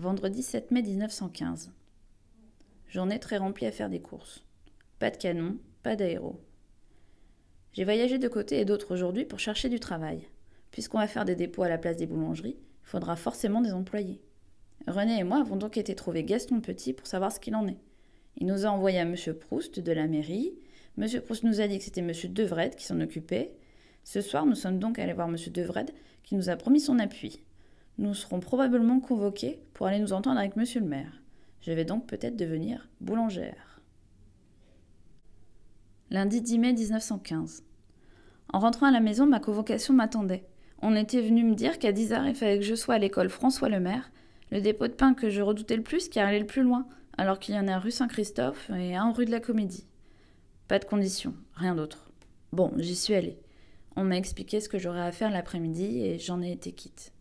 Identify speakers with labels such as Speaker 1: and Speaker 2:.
Speaker 1: Vendredi 7 mai 1915. Journée très remplie à faire des courses. Pas de canon, pas d'aéro. J'ai voyagé de côté et d'autre aujourd'hui pour chercher du travail. Puisqu'on va faire des dépôts à la place des boulangeries, il faudra forcément des employés. René et moi avons donc été trouver Gaston Petit pour savoir ce qu'il en est. Il nous a envoyé à M. Proust de la mairie. M. Proust nous a dit que c'était M. Devred qui s'en occupait. Ce soir, nous sommes donc allés voir M. Devred qui nous a promis son appui. Nous serons probablement convoqués pour aller nous entendre avec monsieur le maire. Je vais donc peut-être devenir boulangère. Lundi 10 mai 1915. En rentrant à la maison, ma convocation m'attendait. On était venu me dire qu'à 10h, il fallait que je sois à l'école François le maire, le dépôt de pain que je redoutais le plus qui aller le plus loin, alors qu'il y en a rue Saint-Christophe et un rue de la Comédie. Pas de conditions, rien d'autre. Bon, j'y suis allée. On m'a expliqué ce que j'aurais à faire l'après-midi et j'en ai été quitte.